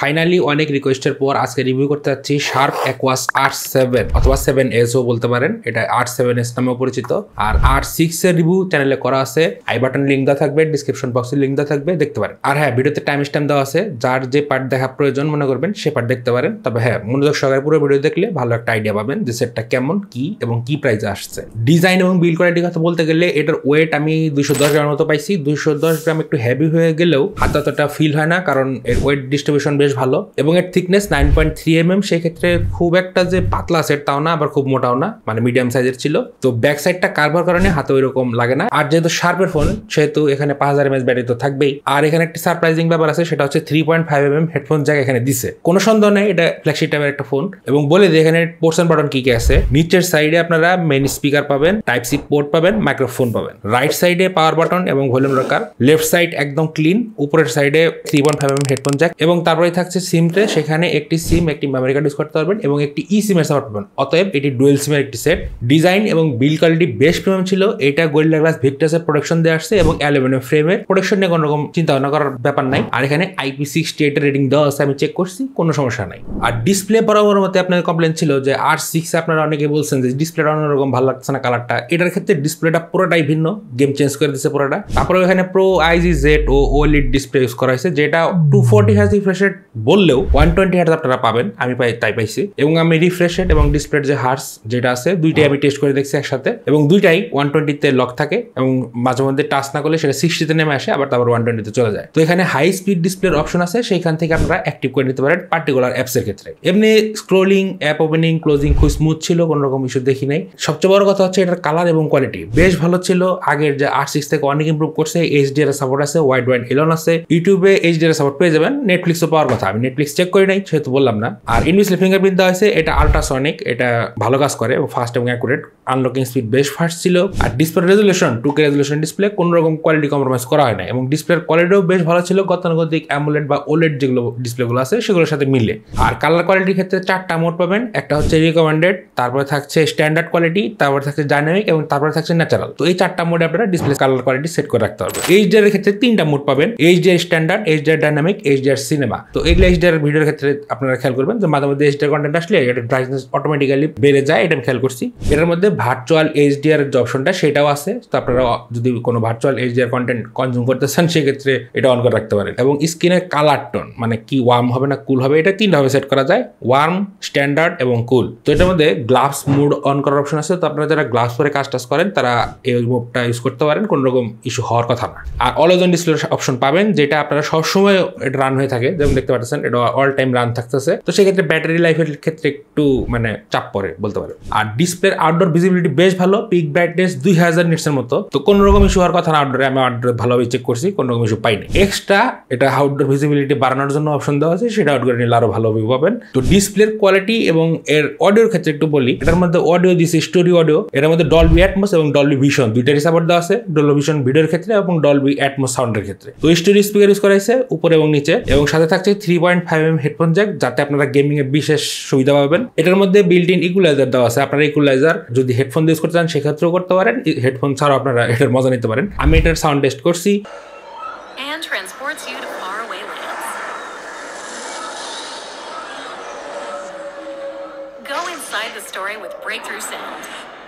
finally অনেক রিকোয়েস্টের পর আজকে রিভিউ করতে যাচ্ছি শার্প অ্যাকোয়াস আর সেভেন অথবা সেভেন এসও বলতে পারেন এটা আর সেভেন এস নামেও পরিচিত আর আর সিক্স এর রিভিউ চ্যানেলে করা আছে আই বাটন লিঙ্ক দেওয়া থাকবে ডিসক্রিপশন বক্সে লিঙ্ক দেওয়া থাকবে দেখতে পারেন আর হ্যাঁ ভিডিওতে টাইম স্ট্যাম দেওয়া আছে যার যে পার্ট দেখা প্রয়োজন মনে করবেন সে পার্ট দেখতে পারেন তবে হ্যাঁ মনোযোগ সহকারে পুরো ভিডিও দেখলে ভালো একটা আইডিয়া পাবেন যে সেটটা কেমন কি এবং কি প্রাইজে আসছে ডিজাইন এবং বিল কোয়ালিটির কথা বলতে গেলে এটার ওয়েট আমি দুইশো দশ গ্রামের মতো পাইছি দুইশো দশ গ্রাম একটু হেভি হয়ে গেলেও হাতে অতটা ফিল হয় না কারণ এর ওয়েট ডিস্ট্রিবিউশন বেশ বেশ ভালো এবং এর thickness nine point three M M সেক্ষেত্রে খুব একটা যে পাতলা সেট তাও না আবার খুব মোটাও না মানে মিডিয়াম সাইজের ছিল তো ব্যাক সাইডটা কারবার কারণে হাতে ওই রকম লাগে না আর যেহেতু শার্পের ফোন সেহেতু এখানে পাঁচ হাজার এমএস ব্যাটারি তো থাকবেই আর এখানে একটা সারপ্রাইজিং ব্যাপার আছে সেটা হচ্ছে three point five M M headphone জায়গা এখানে দিছে কোনো সন্দেহ নেই এটা ফ্ল্যাগশিপ টাইপের একটা ফোন এবং বলে দিই এখানে পোর্সন বাটন কি কি আছে নিচের সাইডে আপনারা মেন স্পিকার পাবেন টাইপ সি পোর্ট পাবেন মাইক্রোফোন পাবেন রাইট সাইডে পাওয়ার বাটন এবং ভলিউম রকার লেফট সাইড একদম ক্লিন উপরের সাইডে three point five M headphone jack এবং তারপরে থাকছে সিম সেখানে একটি সিম একটি মেমোরি কার্ড ইউজ করতে পারবেন এবং একটি ই সিমের সাপোর্ট পাবেন অতএব এটি ডুয়েল সিমের একটি সেট ডিজাইন এবং বিল কোয়ালিটি বেশ প্রিমিয়াম ছিল এটা গোল্ডা গ্লাস ভিক্টাসের প্রোডাকশন দিয়ে আসছে এবং অ্যালুমিনিয়াম ফ্রেমের প্রোডাকশন নিয়ে কোনো রকম চিন্তা ভাবনা করার ব্যাপার নাই আর এখানে আইপি সিক্সটি এইটের রেটিং দেওয়া আছে আমি চেক করছি কোনো সমস্যা নাই আর ডিসপ্লে বরাবর মতে আপনাদের কমপ্লেন ছিল যে আর সিক্স আপনারা অনেকে বলছেন যে ডিসপ্লেটা অন্যরকম ভালো লাগছে না কালারটা এটার ক্ষেত্রে ডিসপ্লেটা পুরোটাই ভিন্ন গেম চেঞ্জ করে দিচ্ছে পুরোটা তারপরে এখানে pro I G Z O OLED display use করা হয়েছে যেটা টু ফোর্টি হাজি রিফ্রেশ রেট বললেও ওয়ান টোয়েন্টি হার্স আপনারা পাবেন আমি পাই তাই পাইছি এবং আমি রিফ্রেশ এবং ডিসপ্লের যে হার্স যেটা আছে দুইটাই আমি টেস্ট করে দেখছি একসাথে এবং দুইটাই ওয়ান টোয়েন্টিতে লক থাকে এবং মাঝে মধ্যে টাচ না করলে সেটা সিক্সটিতে নেমে আসে আবার তারপর ওয়ান টোয়েন্টিতে চলে যায় তো এখানে হাই স্পিড ডিসপ্লের অপশন আছে সেইখান থেকে আপনারা অ্যাক্টিভ করে নিতে পারেন পার্টিকুলার অ্যাপসের ক্ষেত্রে এমনি স্ক্রোলিং অ্যাপ ওপেনিং ক্লোজিং খুব স্মুথ ছিল কোনো রকম ইস্যু দেখি নাই সবচেয়ে বড় কথা হচ্ছে এটার কালার এবং কোয়ালিটি বেশ ভালো ছিল আগের যে আর সিক্স থেকে অনেক ইম্প্রুভ করছে এর সাপোর্ট আছে ওয়াইড ওয়াইড এলন আছে ইউটিউবে এর সাপোর্ট পেয়ে যাবেন নেটফ্লিক্সও পাওয়ার কথা আমি নেটফ্লিক্স চেক করি নাই সেহেতু বললাম না আর ইনভিজিবল ফিঙ্গারপ্রিন্ট দেওয়া হয়েছে এটা আল্ট্রাসনিক এটা ভালো কাজ করে ফাস্ট এবং অ্যাকুরেট আনলকিং স্পিড বেশ ফাস্ট ছিল আর display resolution two K resolution display কোনো রকম কোয়ালিটি কম্প্রোমাইজ করা হয় না এবং ডিসপ্লের কোয়ালিটিও বেশ ভালো ছিল গতানুগতিক অ্যামুলেট বা ওলেট যেগুলো ডিসপ্লেগুলো আছে সেগুলোর সাথে মিলে আর কালার কোয়ালিটির ক্ষেত্রে চারটা মোট পাবেন একটা হচ্ছে রিকমেন্ডেড তারপরে থাকছে স্ট্যান্ডার্ড কোয়ালিটি তারপরে থাকছে ডাইনামিক এবং তারপরে থাকছে ন্যাচারাল তো এই চারটা মোডে আপনারা ডিসপ্লে কালার কোয়ালিটি সেট করে রাখতে পারবেন এইচ এর ক্ষেত্রে তিনটা মোড পাবেন H HDR standard H HDR dynamic H HDR cinema তো এগুলো এইচডিআর ভিডিওর ক্ষেত্রে আপনারা খেয়াল করবেন যে মাঝে মধ্যে এইচডিআর কন্টেন্ট আসলে এটা ব্রাইটনেস অটোমেটিক্যালি বেড়ে যায় এটা আমি খেয়াল করছি এটার মধ্যে ভার্চুয়াল এইচডিআর যে অপশনটা সেটাও আছে তো আপনারা যদি কোনো ভার্চুয়াল এইচডিআর কন্টেন্ট কনজিউম করতে চান সেক্ষেত্রে এটা অন করে রাখতে পারেন এবং স্ক্রিনের কালার টোন মানে কি ওয়ার্ম হবে না কুল হবে এটা তিনভাবে সেট করা যায় ওয়ার্ম স্ট্যান্ডার্ড এবং কুল তো এটার মধ্যে গ্লাভস মুড অন করার অপশন আছে তো আপনারা যারা গ্লাভস পরে কাজ টাজ করেন তারা এই মুভটা ইউজ করতে পারেন কোনো রকম ইস্যু হওয়ার কথা না আর অলওয়েজ অন ডিসপ্লে অপশন পাবেন যেটা আপনারা সবসময় এটা রান হয়ে থাকে যেমন দেখতে পারতেছেন এটা অল টাইম রান থাকতেছে তো সেক্ষেত্রে ব্যাটারি লাইফের ক্ষেত্রে একটু মানে চাপ পড়ে বলতে পারে আর ডিসপ্লের আউটডোর ভিজিবিলিটি বেশ ভালো পিক ব্রাইটনেস দুই হাজার নিটসের মতো তো কোনো রকম ইস্যু হওয়ার কথা না আউটডোরে আমি আউটডোর ভালোভাবে চেক করছি কোনো রকম ইস্যু পাইনি এক্সট্রা এটা আউটডোর ভিজিবিলিটি বাড়ানোর জন্য অপশন দেওয়া আছে সেটা আউটডোরে নিলে আরও ভালোভাবে পাবেন তো ডিসপ্লের কোয়ালিটি এবং এর অডিওর ক্ষেত্রে একটু বলি এটার মধ্যে অডিও দিছে স্টোরি অডিও এর মধ্যে ডলবি অ্যাটমোস এবং ডলবি ভিশন দুইটারই সাপোর্ট দেওয়া আছে ডলবি ভিশন ভিডিওর ক্ষেত্রে এবং ডলবি অ্যাটমোস সাউন্ডের ক্ষেত্রে তো স্টোরি স্পিকার ইউজ করা হয়েছে উপরে এবং নিচে এবং সাথে থাকছে three point five M headphone jack যাতে আপনারা গেমিংয়ে বিশেষ সুবিধা পাবেন এটার মধ্যে বিল্ট ইন ইকুলাইজার দেওয়া আছে আপনারা ইকুলাইজার যদি হেডফোন ইউজ করতে চান সেক্ষেত্রেও করতে পারেন হেডফোন ছাড়াও আপনারা এটার মজা নিতে পারেন আমি এটার সাউন্ড টেস্ট করছি And transports you to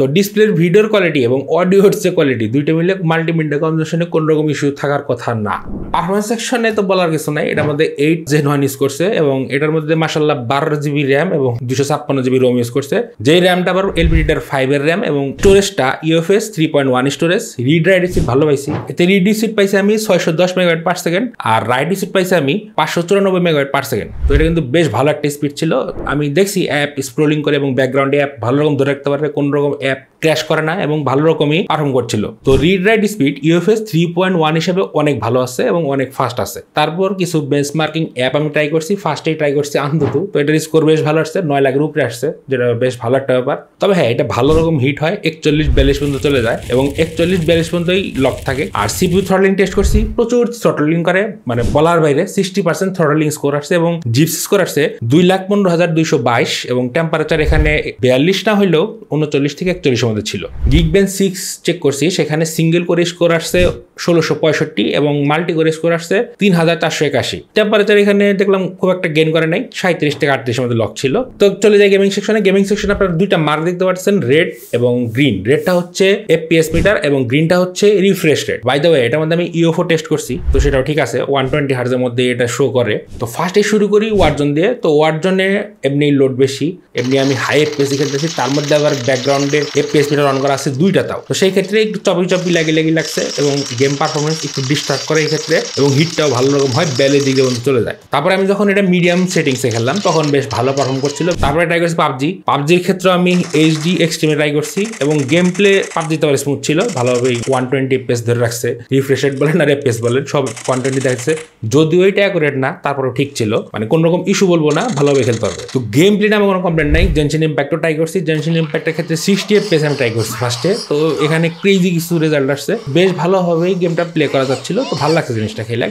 তো ডিসপ্লের ভিডিওর কোয়ালিটি এবং অডিওর যে কোয়ালিটি দুইটা মিলে মাল্টিমিডিয়া কনজেশনে কোনো রকম ইস্যু থাকার কথা না পারফরমেন্স সেকশনে তো বলার কিছু নাই এটার মধ্যে এইট জেন ওয়ান ইউজ করছে এবং এটার মধ্যে মাসাল্লাহ বারো জিবি র্যাম এবং দুশো ছাপ্পান্ন জিবি রোম ইউজ করছে যে র্যামটা আবার এলপিডিটার ফাইভের র্যাম এবং স্টোরেজটা UFS three point one storage read write speed ভালো পাইছি এতে রিড সিট পাইছি আমি ছয়শো দশ মেগাবাইট পার সেকেন্ড আর রাইড সিট পাইছি আমি পাঁচশো চুরানব্বই মেগাবাইট পার সেকেন্ড তো এটা কিন্তু বেশ ভালো একটা স্পিড ছিল আমি দেখছি অ্যাপ স্ক্রোলিং করে এবং ব্যাকগ্রাউন্ডে অ্যাপ ভালো রকম ধরে রাখতে পারবে কোন রকম অ্যাপ ক্র্যাশ করে না এবং ভালো রকমই পারফর্ম করছিল তো read write speed UFS three point one হিসেবে অনেক ভালো আছে এবং অনেক ফাস্ট আছে তারপর কিছু মার্কিং অ্যাপ আমি ট্রাই করছি ফার্স্টেই ট্রাই করছি আন্তত তো এটার স্কোর বেশ ভালো আসছে নয় লাখের উপরে আসছে যেটা বেশ ভালো একটা ব্যাপার তবে হ্যাঁ এটা ভালো রকম হিট হয় একচল্লিশ বিয়াল্লিশ পর্যন্ত চলে যায় এবং একচল্লিশ বিয়াল্লিশ পর্যন্তই লক থাকে আর সিপিউ থ্রটলিং টেস্ট করছি প্রচুর থ্রটলিং করে মানে বলার বাইরে সিক্সটি পার্সেন্ট থ্রটলিং স্কোর আসছে এবং জিপস স্কোর আসছে দুই লাখ পনেরো হাজার দুইশো বাইশ এবং টেম্পারেচার এখানে বিয়াল্লিশ না হলেও উনচল্লিশ থেকে একচল্লিশ মধ্যে ছিল গিগ বেন সিক্স চেক করছি সেখানে সিঙ্গেল করে স্কোর আসছে ষোলোশো পঁয়ষট্টি এবং মাল্টি করে স্কোর আসছে তিন হাজার চারশো একাশি টেম্পারেচার এখানে দেখলাম খুব একটা গেন করে নাই সাঁত্রিশ থেকে আটত্রিশের মধ্যে লক ছিল তো চলে যায় গেমিং সেকশনে গেমিং সেকশনে আপনারা দুইটা মার্ক দেখতে পাচ্ছেন রেড এবং গ্রিন রেডটা হচ্ছে এফপিএস মিটার এবং গ্রিনটা হচ্ছে refresh rate by the way এটার মধ্যে আমি ইওফো e টেস্ট করছি তো সেটাও ঠিক আছে ওয়ান টোয়েন্টি হার্জের মধ্যে এটা শো করে তো ফার্স্টে শুরু করি ওয়ার্জন দিয়ে তো ওয়ার্জনে এমনি লোড বেশি এমনি আমি হাই এফপিএসি খেলতেছি তার মধ্যে আবার ব্যাকগ্রাউন্ডে এফপিএস মিটার অন করা আছে দুইটা তাও তো সেই ক্ষেত্রে একটু চপি চপি লাগে লাগি লাগছে এবং গেম গেম পারফরমেন্স একটু ডিস্টার্ব করে এই ক্ষেত্রে এবং হিটটাও ভালো রকম হয় ব্যালের দিকে বন্ধু চলে যায় তারপরে আমি যখন এটা মিডিয়াম সেটিংসে খেললাম তখন বেশ ভালো পারফর্ম করছিল তারপরে ট্রাই করছি পাবজি পাবজির ক্ষেত্রে আমি এইচডি এক্সট্রিমে ট্রাই করছি এবং গেম প্লে পাবজিতে আবার স্মুথ ছিল ভালোভাবে ওয়ান টোয়েন্টি পেস ধরে রাখছে রিফ্রেশ রেট বলেন আর পেস বলেন সব ওয়ান টোয়েন্টি দেখাচ্ছে যদিও এটা অ্যাকুরেট না তারপরেও ঠিক ছিল মানে কোনো রকম ইস্যু বলবো না ভালোভাবে খেলতে পারবে তো গেম প্লে আমার কোনো কমপ্লেন নাই জেনশন ইম্প্যাক্টও ট্রাই করছি জেনশন ইম্প্যাক্টের ক্ষেত্রে সিক্সটি এফ পেস আমি ট্রাই করছি ফার্স্টে তো এখানে ক্রেজি কিছু রেজাল্ট আসছে বেশ ভালোভাবেই গেমটা প্লে করা যাচ্ছিলো তো ভালো লাগছে জিনিসটা খেলে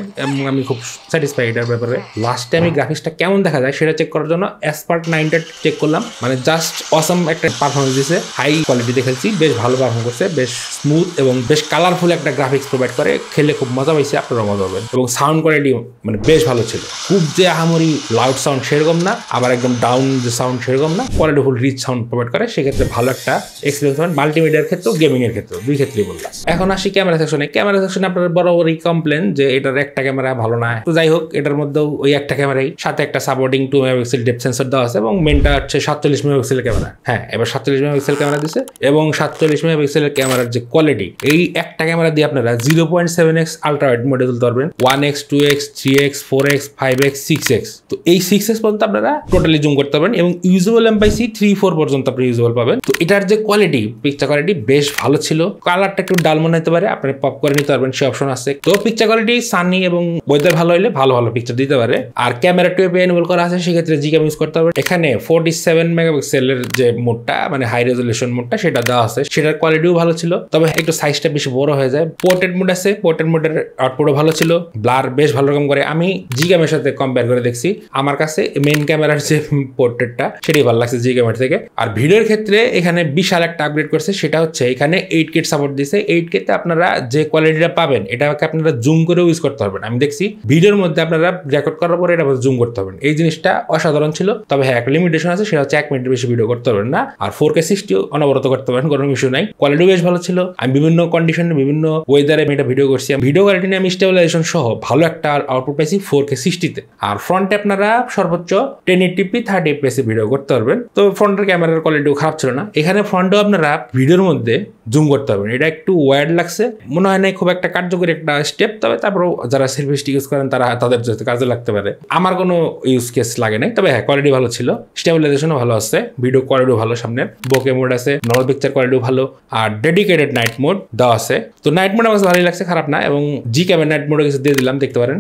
আমি খুব স্যাটিসফাই এটার ব্যাপারে লাস্টে আমি গ্রাফিক্সটা কেমন দেখা যায় সেটা চেক করার জন্য অ্যাসপার্ট নাইনটা চেক করলাম মানে জাস্ট অসম একটা পারফরমেন্স দিয়েছে হাই কোয়ালিটি দেখেছি বেশ ভালো পারফর্ম করছে বেশ স্মুথ এবং বেশ কালারফুল একটা গ্রাফিক্স প্রোভাইড করে খেলে খুব মজা পাইছে আপনারা মজা পাবেন এবং সাউন্ড কোয়ালিটি মানে বেশ ভালো ছিল খুব যে আহামরি লাউড সাউন্ড সেরকম না আবার একদম ডাউন যে সাউন্ড সেরকম না quality full rich sound provide করে সেক্ষেত্রে ভালো একটা এক্সপিরিয়েন্স পাবেন মাল্টিমিডিয়ার ক্ষেত্রেও গেমিংয়ের ক্ষেত্রেও দুই ক্ষেত্রেই বললাম এখন আসি ক্যামেরা সেকশনে ক্যামেরা স্যাটিসফ্যাকশন আপনার বরাবরই কমপ্লেন যে এটার একটা ক্যামেরা ভালো না তো যাই হোক এটার মধ্যেও ওই একটা ক্যামেরাই সাথে একটা supporting two megapixel depth sensor দেওয়া আছে এবং মেনটা হচ্ছে সাতচল্লিশ মেগাপিক্সেল ক্যামেরা হ্যাঁ এবার সাতচল্লিশ মেগাপিক্সেল ক্যামেরা দিছে এবং সাতচল্লিশ মেগাপিক্সেলের ক্যামেরার যে কোয়ালিটি এই একটা ক্যামেরা দিয়ে আপনারা zero point seven X ultra wide model তুলতে পারবেন one X two X three X four X five X six X তো এই সিক্স এক্স পর্যন্ত আপনারা টোটালি জুম করতে পারবেন এবং ইউজুয়াল এমপাইসি থ্রি ফোর পর্যন্ত আপনি ইউজুয়াল পাবেন তো এটার যে কোয়ালিটি পিকচার কোয়ালিটি বেশ ভালো ছিল কালারটা একটু ডাল মনে হতে পারে আপনার পপ নিতে পারবেন সে অপশন আছে তো পিকচার কোয়ালিটি সানি এবং ওয়েদার ভালো হলে ভালো ভালো পিকচার দিতে পারে আর ক্যামেরা টু টুয়েপে এনেবল করা আছে সেক্ষেত্রে জি ইউজ করতে পারবেন এখানে ফোর্টি সেভেন মেগাপিক্সেলের যে মোডটা মানে হাই রেজলিউশন মোডটা সেটা দেওয়া আছে সেটার কোয়ালিটিও ভালো ছিল তবে একটু সাইজটা বেশি বড় হয়ে যায় পোর্টেড মোড আছে পোর্টেড মোডের আউটপুটও ভালো ছিল ব্লার বেশ ভালো রকম করে আমি জিগামের সাথে কম্পেয়ার করে দেখছি আমার কাছে মেন ক্যামেরার যে পোর্ট্রেটটা সেটাই ভালো লাগছে জিগামের থেকে আর ভিডিওর ক্ষেত্রে এখানে বিশাল একটা আপগ্রেড করছে সেটা হচ্ছে এখানে এইট কেট সাপোর্ট দিছে এইট কেতে আপনারা যে কোয়ালিটি কোয়ালিটি এটা পাবেন এটাকে আপনারা জুম করেও ইউজ করতে পারবেন আমি দেখছি ভিডিওর মধ্যে আপনারা রেকর্ড করার পরে এটা জুম করতে পারবেন এই জিনিসটা অসাধারণ ছিল তবে হ্যাঁ একটা লিমিটেশন আছে সেটা হচ্ছে এক মিনিটের বেশি ভিডিও করতে পারবেন না আর ফোর কে সিক্সটিও অনবরত করতে পারেন কোনো ইস্যু নাই কোয়ালিটি বেশ ভালো ছিল আমি বিভিন্ন কন্ডিশনে বিভিন্ন ওয়েদারে আমি এটা ভিডিও করছি ভিডিও কোয়ালিটি নিয়ে আমি স্টেবিলাইজেশন সহ ভালো একটা আউটপুট পাইছি ফোর কে সিক্সটিতে আর ফ্রন্টে আপনারা সর্বোচ্চ টেন পি থার্টি এফপিএসে ভিডিও করতে পারবেন তো ফ্রন্টের ক্যামেরার কোয়ালিটিও খারাপ ছিল না এখানে ফ্রন্টেও আপনারা ভিডিওর মধ্যে জুম করতে পারবেন এটা একটু ওয়ার্ড লাগছে মনে হয় না খুব একটা কার্যকরী একটা স্টেপ তবে তারপর যারা সার্ভিসটি ইউজ করেন তারা তাদের কাজে লাগতে পারে আমার কোনো ইউজ কেস লাগে নাই তবে হ্যাঁ কোয়ালিটি ভালো ছিল স্টেবিলাইজেশনও ভালো আছে ভিডিও কোয়ালিটিও ভালো সামনে বোকে মোড আছে নর্মাল পিকচার কোয়ালিটিও ভালো আর ডেডিকেটেড নাইট মোড দেওয়া আছে তো নাইট মোড আমার ভালোই লাগছে খারাপ না এবং জি ক্যামের নাইট মোডও কিছু দিয়ে দিলাম দেখতে পারেন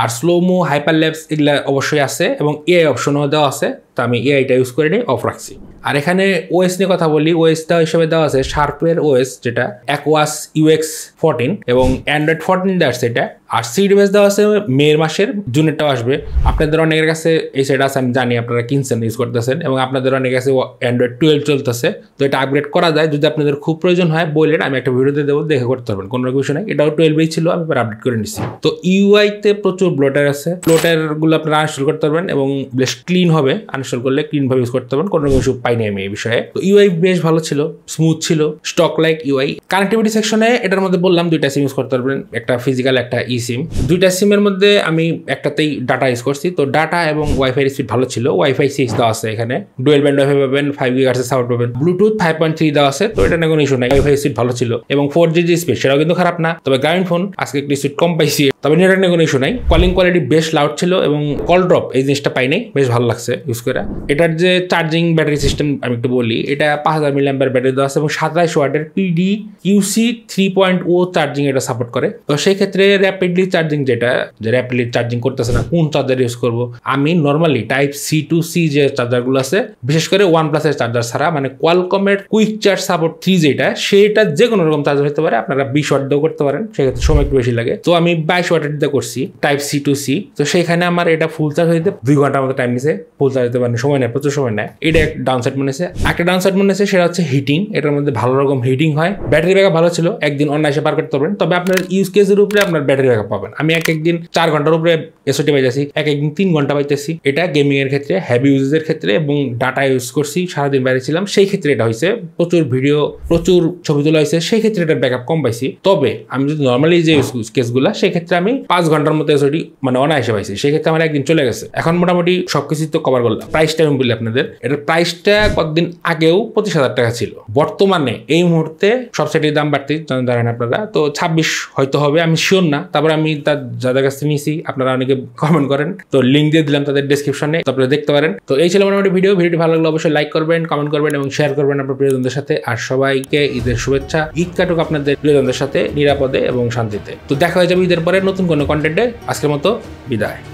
আর স্লোমো হাইপার ল্যাপস এগুলা অবশ্যই আছে এবং এআই অপশনও দেওয়া আছে তো আমি এআইটা ইউজ করে নিই অফ রাখছি আর এখানে ওএস নিয়ে কথা বলি ওএসটা হিসেবে দেওয়া আছে শার্পের ওএস যেটা অ্যাকোয়াস ইউএক্স ফোরটিন এবং অ্যান্ড্রয়েড ফোরটিন দেওয়া আছে এটা আর সিড ডিভাইস দেওয়া আছে মে মাসের জুনেরটাও আসবে আপনাদের অনেকের কাছে এই সেট আছে আমি জানি আপনারা কিনছেন ইউজ করতেছেন এবং আপনাদের অনেকের কাছে অ্যান্ড্রয়েড টুয়েলভ চলতেছে তো এটা আপগ্রেড করা যায় যদি আপনাদের খুব প্রয়োজন হয় বলে আমি একটা ভিডিওতে দেবো দেখে করতে পারবেন কোনো রকম বিষয় নেই এটাও টুয়েলভেই ছিল আমি এবার আপডেট করে নিচ্ছি তো ইউআইতে প্রচুর ব্লোটার আছে ব্লোটারগুলো আপনারা আনস্টল করতে পারবেন এবং বেশ ক্লিন হবে আনস্টল করলে ক্লিনভাবে ইউজ করতে পারবেন কোনো রকম ইস্যু পাইনি আমি এই বিষয়ে তো ইউআই বেশ ভালো ছিল স্মুথ ছিল স্টক লাইক ইউআই কানেক্টিভিটি সেকশনে এটার মধ্যে বললাম দুইটা সিম ইউজ করতে পারবেন একটা ফিজিক্যাল একটা ই সিম দুইটা সিমের মধ্যে আমি একটাতেই ডাটা ইউজ করছি তো ডাটা এবং ওয়াইফাই স্পিড ভালো ছিল ওয়াইফাই সিক্স দেওয়া আছে এখানে ডুয়েল ব্যান্ড ওয়াইফাই পাবেন ফাইভ জি আছে সাপোর্ট পাবেন ব্লুটুথ ফাইভ পয়েন্ট থ্রি দেওয়া আছে তো এটা না কোনো ইস্যু নাই ওয়াইফাই স্পিড ভালো ছিল এবং ফোর জি স্পিড সেটাও কিন্তু খারাপ না তবে গ্রামীণ ফোন আজকে একটু স্পিড কম পাইছি তবে নেটওয়ার্ক নিয়ে কোনো ইস্যু নাই কলিং কোয়ালিটি বেশ লাউড ছিল এবং কল ড্রপ এই জিনিসটা পাই নাই বেশ ভালো লাগছে ইউজ করে এটার যে চার্জিং ব্যাটারি সিস্টেম আমি একটু বলি এটা পাঁচ হাজার মিলি ব্যাটারি দেওয়া আছে এবং সাতাশ ওয়াটের PD UC three point O charging এটা সাপোর্ট করে তো সেই ক্ষেত্রে র্যাপিডলি চার্জিং যেটা যে র্যাপিডলি চার্জিং করতেছে না কোন চার্জার ইউজ করব আমি normally type C to C যে চার্জারগুলো আছে বিশেষ করে ওয়ান প্লাসের চার্জার ছাড়া মানে কোয়ালকমের কুইক চার্জ সাপোর্ট থ্রি যেটা সেটা যে কোনো রকম চার্জার হতে পারে আপনারা বিশ ওয়াট দিয়েও করতে পারেন সেক্ষেত্রে সময় একটু বেশি লাগে তো আমি বাইশ শর্টেডটা করছি টাইপ সি টু সি তো সেখানে আমার এটা ফুল চার্জ হইতে দুই ঘন্টার মতো টাইম নিছে ফুল চার্জ হতে পারে সময় নেয় প্রচুর সময় নেয় এটা এক ডাউনসাইড মনে হচ্ছে একটা ডাউনসাইড মনে হচ্ছে সেটা হচ্ছে হিটিং এটার মধ্যে ভালো রকম হিটিং হয় ব্যাটারি ব্যাকআপ ভালো ছিল একদিন অনায়াসে পার করতে পারবেন তবে আপনার ইউজ কেসের উপরে আপনার ব্যাটারি ব্যাকআপ পাবেন আমি এক একদিন চার ঘন্টার উপরে এসওটি পাইতেছি এক একদিন তিন ঘন্টা পাইতেছি এটা গেমিং এর ক্ষেত্রে হ্যাভি ইউজের ক্ষেত্রে এবং ডাটা ইউজ করছি সারাদিন বাইরে ছিলাম সেই ক্ষেত্রে এটা হয়েছে প্রচুর ভিডিও প্রচুর ছবি তোলা হয়েছে সেই ক্ষেত্রে এটা ব্যাকআপ কম পাইছি তবে আমি যদি নর্মালি যে ইউজ কেসগুলো সেক্ষেত্রে আমি পাঁচ ঘন্টার মতো এসওটি মানে অনায়াসে পাইছি সেক্ষেত্রে আমার একদিন চলে গেছে এখন মোটামুটি সবকিছু তো কভার করলাম প্রাইসটা আমি বলি আপনাদের এটার প্রাইসটা কতদিন আগেও পঁচিশ হাজার টাকা ছিল বর্তমানে এই মুহূর্তে সবসাইটির দাম বাড়তি জানেন আপনারা তো ছাব্বিশ হয়তো হবে আমি শিওর না তারপর আমি তার যাদের কাছ থেকে নিয়েছি আপনারা অনেকে কমেন্ট করেন তো লিঙ্ক দিয়ে দিলাম তাদের ডিসক্রিপশনে তারপরে দেখতে পারেন তো এই ছিল মোটামুটি ভিডিও ভিডিওটি ভালো লাগলো অবশ্যই লাইক করবেন কমেন্ট করবেন এবং শেয়ার করবেন আপনার প্রিয়জনদের সাথে আর সবাইকে ঈদের শুভেচ্ছা ঈদ কাটুক আপনাদের প্রিয়জনদের সাথে নিরাপদে এবং শান্তিতে তো দেখা হয়ে যাবে ঈদের পরে নতুন কোনো কন্টেন্টে আজকের মতো বিদায়